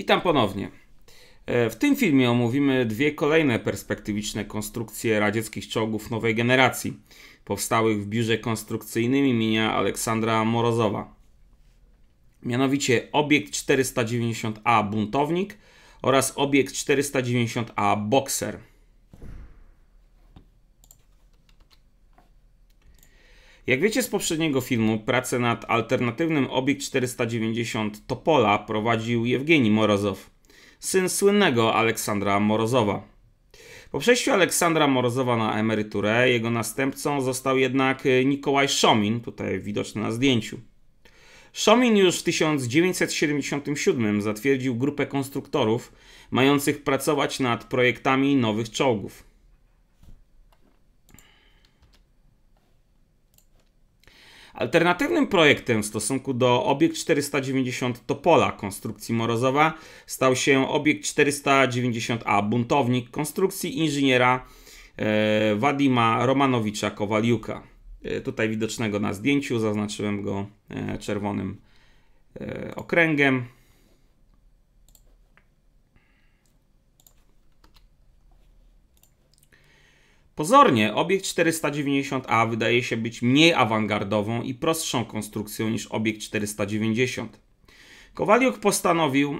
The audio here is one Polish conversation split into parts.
Witam ponownie. E, w tym filmie omówimy dwie kolejne perspektywiczne konstrukcje radzieckich czołgów nowej generacji, powstałych w biurze konstrukcyjnym imienia Aleksandra Morozowa. Mianowicie obiekt 490A Buntownik oraz obiekt 490A Boxer. Jak wiecie z poprzedniego filmu, pracę nad alternatywnym Obiekt 490 Topola prowadził Jewgeni Morozow, syn słynnego Aleksandra Morozowa. Po przejściu Aleksandra Morozowa na emeryturę, jego następcą został jednak e, Nikołaj Szomin, tutaj widoczny na zdjęciu. Szomin już w 1977 zatwierdził grupę konstruktorów mających pracować nad projektami nowych czołgów. Alternatywnym projektem w stosunku do obiekt 490 Topola konstrukcji Morozowa stał się obiekt 490A buntownik konstrukcji inżyniera e, Wadima Romanowicza Kowaliuka. E, tutaj widocznego na zdjęciu zaznaczyłem go e, czerwonym e, okręgiem. Pozornie obiekt 490A wydaje się być mniej awangardową i prostszą konstrukcją niż obiekt 490. Kowaliuk postanowił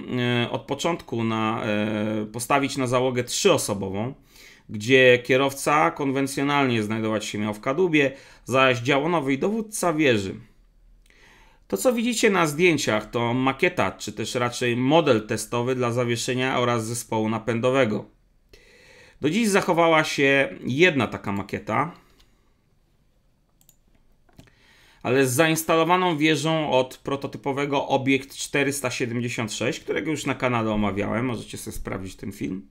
e, od początku na, e, postawić na załogę trzyosobową, gdzie kierowca konwencjonalnie znajdować się miał w kadłubie, zaś działonowy i dowódca wieży. To, co widzicie na zdjęciach, to makieta, czy też raczej model testowy dla zawieszenia oraz zespołu napędowego. Do dziś zachowała się jedna taka makieta, ale z zainstalowaną wieżą od prototypowego Obiekt 476, którego już na kanale omawiałem, możecie sobie sprawdzić ten film.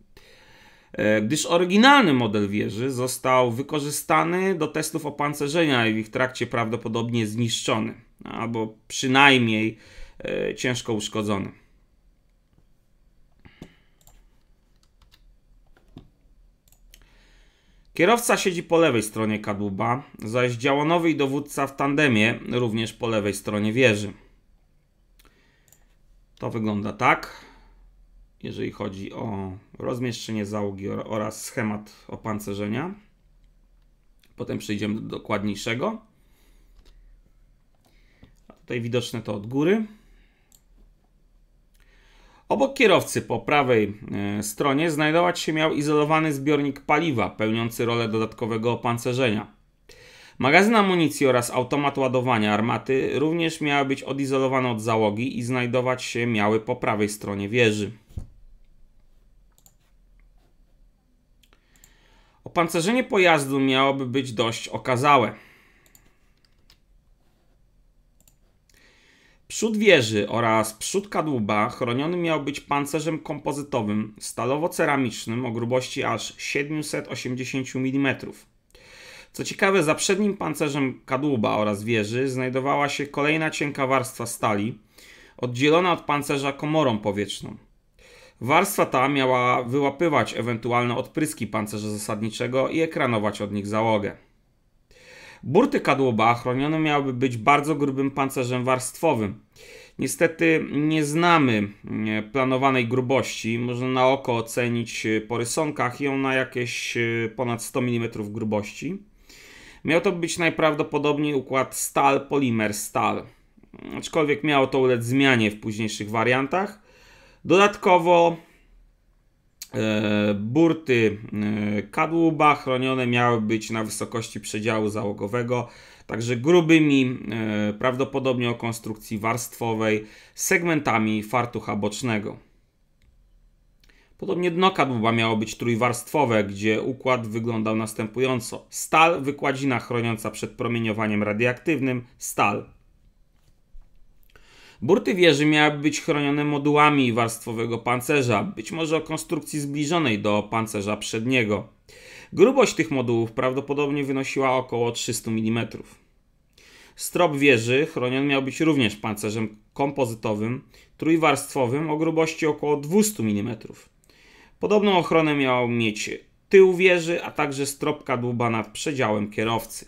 E, gdyż oryginalny model wieży został wykorzystany do testów opancerzenia i w ich trakcie prawdopodobnie zniszczony, albo przynajmniej e, ciężko uszkodzony. Kierowca siedzi po lewej stronie kadłuba, zaś działonowy i dowódca w tandemie również po lewej stronie wieży. To wygląda tak, jeżeli chodzi o rozmieszczenie załogi oraz schemat opancerzenia. Potem przejdziemy do dokładniejszego. tutaj widoczne to od góry. Obok kierowcy po prawej e, stronie znajdować się miał izolowany zbiornik paliwa, pełniący rolę dodatkowego opancerzenia. Magazyn amunicji oraz automat ładowania armaty również miały być odizolowane od załogi i znajdować się miały po prawej stronie wieży. Opancerzenie pojazdu miałoby być dość okazałe. Przód wieży oraz przód kadłuba chroniony miał być pancerzem kompozytowym stalowo-ceramicznym o grubości aż 780 mm. Co ciekawe, za przednim pancerzem kadłuba oraz wieży znajdowała się kolejna cienka warstwa stali, oddzielona od pancerza komorą powietrzną. Warstwa ta miała wyłapywać ewentualne odpryski pancerza zasadniczego i ekranować od nich załogę. Burty kadłuba chronione miałyby być bardzo grubym pancerzem warstwowym. Niestety nie znamy planowanej grubości. Można na oko ocenić e, po rysunkach ją na jakieś e, ponad 100 mm grubości. Miał to być najprawdopodobniej układ stal-polimer-stal. Aczkolwiek miało to ulec zmianie w późniejszych wariantach. Dodatkowo E, burty e, kadłuba chronione miały być na wysokości przedziału załogowego, także grubymi, e, prawdopodobnie o konstrukcji warstwowej, segmentami fartucha bocznego. Podobnie dno kadłuba miało być trójwarstwowe, gdzie układ wyglądał następująco. Stal, wykładzina chroniąca przed promieniowaniem radioaktywnym, stal, Burty wieży miały być chronione modułami warstwowego pancerza, być może o konstrukcji zbliżonej do pancerza przedniego. Grubość tych modułów prawdopodobnie wynosiła około 300 mm. Strop wieży chroniony miał być również pancerzem kompozytowym, trójwarstwowym o grubości około 200 mm. Podobną ochronę miał mieć tył wieży, a także stropka dłuba nad przedziałem kierowcy.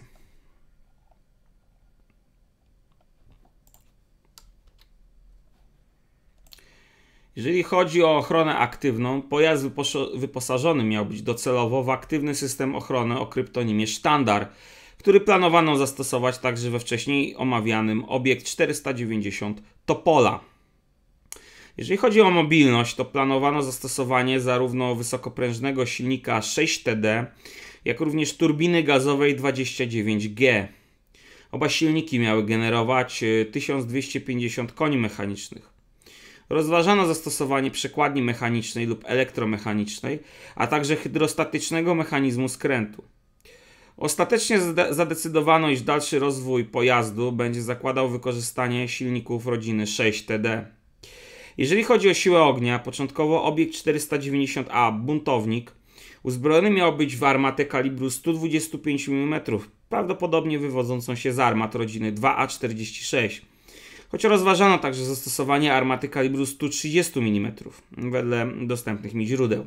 Jeżeli chodzi o ochronę aktywną, pojazd wyposażony miał być docelowo w aktywny system ochrony o kryptonimie Sztandar, który planowano zastosować także we wcześniej omawianym obiekt 490 Topola. Jeżeli chodzi o mobilność, to planowano zastosowanie zarówno wysokoprężnego silnika 6TD, jak również turbiny gazowej 29G. Oba silniki miały generować 1250 y, koni mechanicznych rozważano zastosowanie przekładni mechanicznej lub elektromechanicznej, a także hydrostatycznego mechanizmu skrętu. Ostatecznie zadecydowano, iż dalszy rozwój pojazdu będzie zakładał wykorzystanie silników rodziny 6TD. Jeżeli chodzi o siłę ognia, początkowo obiekt 490A buntownik uzbrojony miał być w armatę kalibru 125 mm, prawdopodobnie wywodzącą się z armat rodziny 2A46 choć rozważano także zastosowanie armaty kalibru 130 mm wedle dostępnych mi źródeł.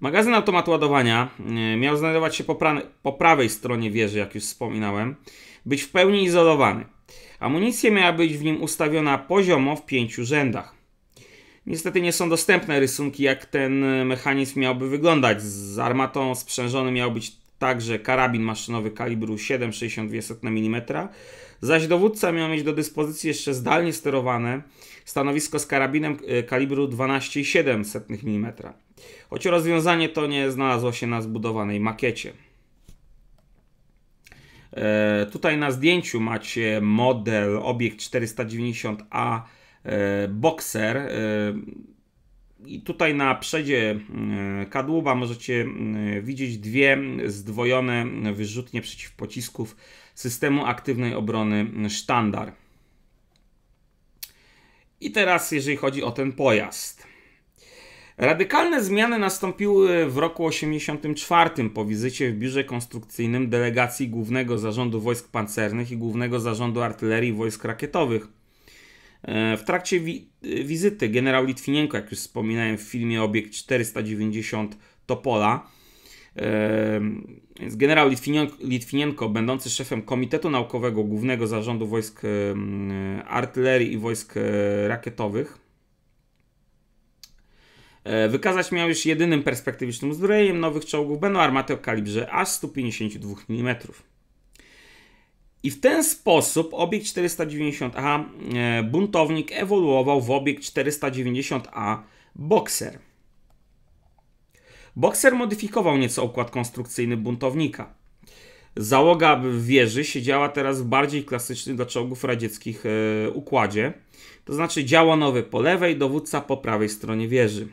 Magazyn automat ładowania e, miał znajdować się po, pra- po prawej stronie wieży, jak już wspominałem, być w pełni izolowany. Amunicja miała być w nim ustawiona poziomo w pięciu rzędach. Niestety nie są dostępne rysunki, jak ten e, mechanizm miałby wyglądać. Z armatą sprzężony miał być także karabin maszynowy kalibru 7,62 mm Zaś dowódca miał mieć do dyspozycji jeszcze zdalnie sterowane stanowisko z karabinem e, kalibru 12,7 mm. Choć rozwiązanie to nie znalazło się na zbudowanej makiecie. E, tutaj na zdjęciu macie model obiekt 490A e, Boxer. E, i tutaj na przedzie mm, e, kadłuba możecie mm, e, widzieć dwie zdwojone wyrzutnie przeciwpocisków systemu aktywnej obrony sztandar. I teraz, jeżeli chodzi o ten pojazd. Radykalne zmiany nastąpiły w roku 1984 po wizycie w biurze konstrukcyjnym delegacji Głównego Zarządu Wojsk Pancernych i Głównego Zarządu Artylerii Wojsk Rakietowych. E, w trakcie wizyty generał Litwinienko, jak już wspominałem w filmie Obiekt 490 Topola, więc generał Litwinienko, będący szefem Komitetu Naukowego Głównego Zarządu Wojsk Artylerii i Wojsk e, Rakietowych, e, Wykazać miał już jedynym perspektywicznym uzbrojeniem nowych czołgów będą armaty o kalibrze aż 152 mm. I w ten sposób obiekt 490A e, buntownik ewoluował w obiekt 490A Boxer. Boxer modyfikował nieco układ konstrukcyjny buntownika. Załoga w wieży siedziała teraz w bardziej klasycznym dla czołgów radzieckich e, układzie, to znaczy działonowy po lewej, dowódca po prawej stronie wieży.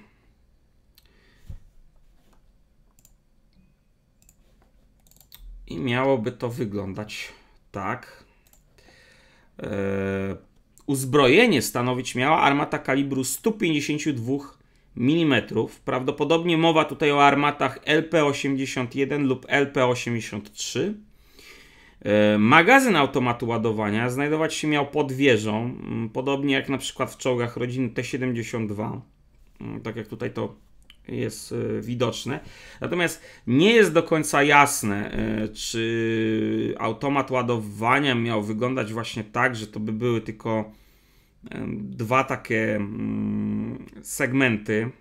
I miałoby to wyglądać tak. E, uzbrojenie stanowić miała armata kalibru 152 mm. Prawdopodobnie mowa tutaj o armatach LP81 lub LP83. E, magazyn automatu ładowania znajdować się miał pod wieżą, podobnie jak na przykład w czołgach rodziny T-72, tak jak tutaj to jest e, widoczne. Natomiast nie jest do końca jasne, e, czy automat ładowania miał wyglądać właśnie tak, że to by były tylko dwa takie mm, segmenty.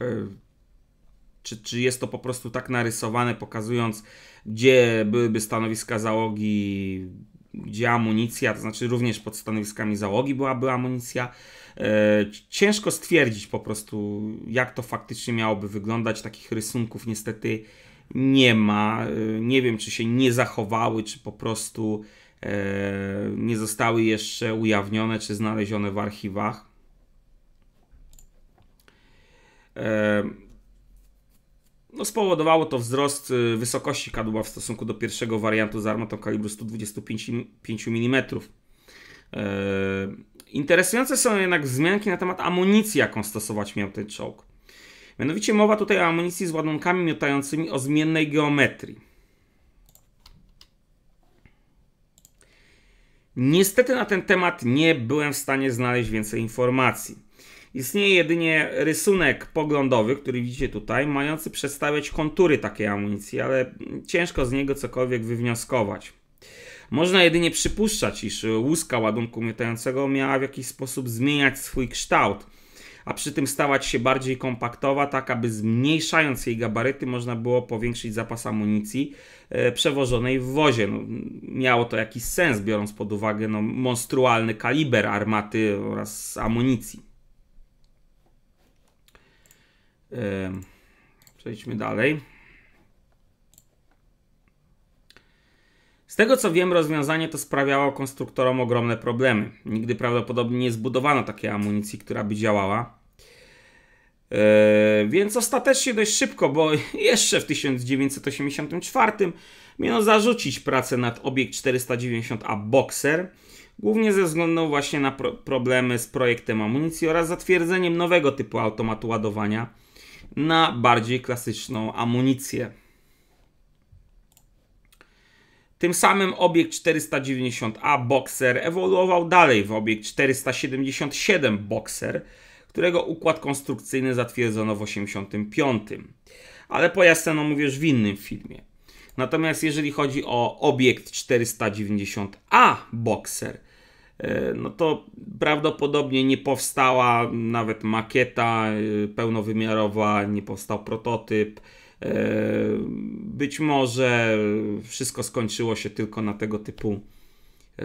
E, czy, czy jest to po prostu tak narysowane, pokazując, gdzie byłyby stanowiska załogi, gdzie amunicja, to znaczy również pod stanowiskami załogi byłaby amunicja. E, ciężko stwierdzić po prostu, jak to faktycznie miałoby wyglądać. Takich rysunków niestety nie ma. E, nie wiem, czy się nie zachowały, czy po prostu E, nie zostały jeszcze ujawnione czy znalezione w archiwach. E, no, spowodowało to wzrost y, wysokości kadłuba w stosunku do pierwszego wariantu z armatą kalibru 125 mm. E, interesujące są jednak wzmianki na temat amunicji, jaką stosować miał ten czołg. Mianowicie mowa tutaj o amunicji z ładunkami miotającymi o zmiennej geometrii. Niestety na ten temat nie byłem w stanie znaleźć więcej informacji. Istnieje jedynie rysunek poglądowy, który widzicie tutaj, mający przedstawiać kontury takiej amunicji, ale ciężko z niego cokolwiek wywnioskować. Można jedynie przypuszczać, iż łuska ładunku miotającego miała w jakiś sposób zmieniać swój kształt – a przy tym stawać się bardziej kompaktowa, tak aby zmniejszając jej gabaryty można było powiększyć zapas amunicji e, przewożonej w wozie. No, miało to jakiś sens, biorąc pod uwagę no, monstrualny kaliber armaty oraz amunicji. Przejdźmy dalej. Z tego co wiem, rozwiązanie to sprawiało konstruktorom ogromne problemy. Nigdy prawdopodobnie nie zbudowano takiej amunicji, która by działała. Yy, więc ostatecznie dość szybko, bo jeszcze w 1984 miano zarzucić pracę nad obiekt 490A Boxer, głównie ze względu właśnie na pro problemy z projektem amunicji oraz zatwierdzeniem nowego typu automatu ładowania na bardziej klasyczną amunicję. Tym samym obiekt 490A Boxer ewoluował dalej w obiekt 477 Boxer, którego układ konstrukcyjny zatwierdzono w 85. Ale pojazd ten omówisz w innym filmie. Natomiast jeżeli chodzi o obiekt 490A Boxer, e, no to prawdopodobnie nie powstała nawet makieta e, pełnowymiarowa, nie powstał prototyp, E, być może wszystko skończyło się tylko na tego typu e,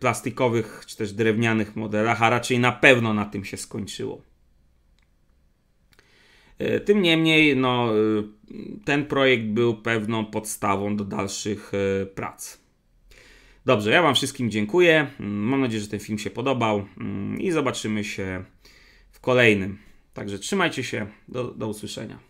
plastikowych czy też drewnianych modelach, a raczej na pewno na tym się skończyło. E, tym niemniej, no, ten projekt był pewną podstawą do dalszych prac. Dobrze, ja Wam wszystkim dziękuję. Mam nadzieję, że ten film się podobał mm, i zobaczymy się w kolejnym. Także trzymajcie się, do, do usłyszenia.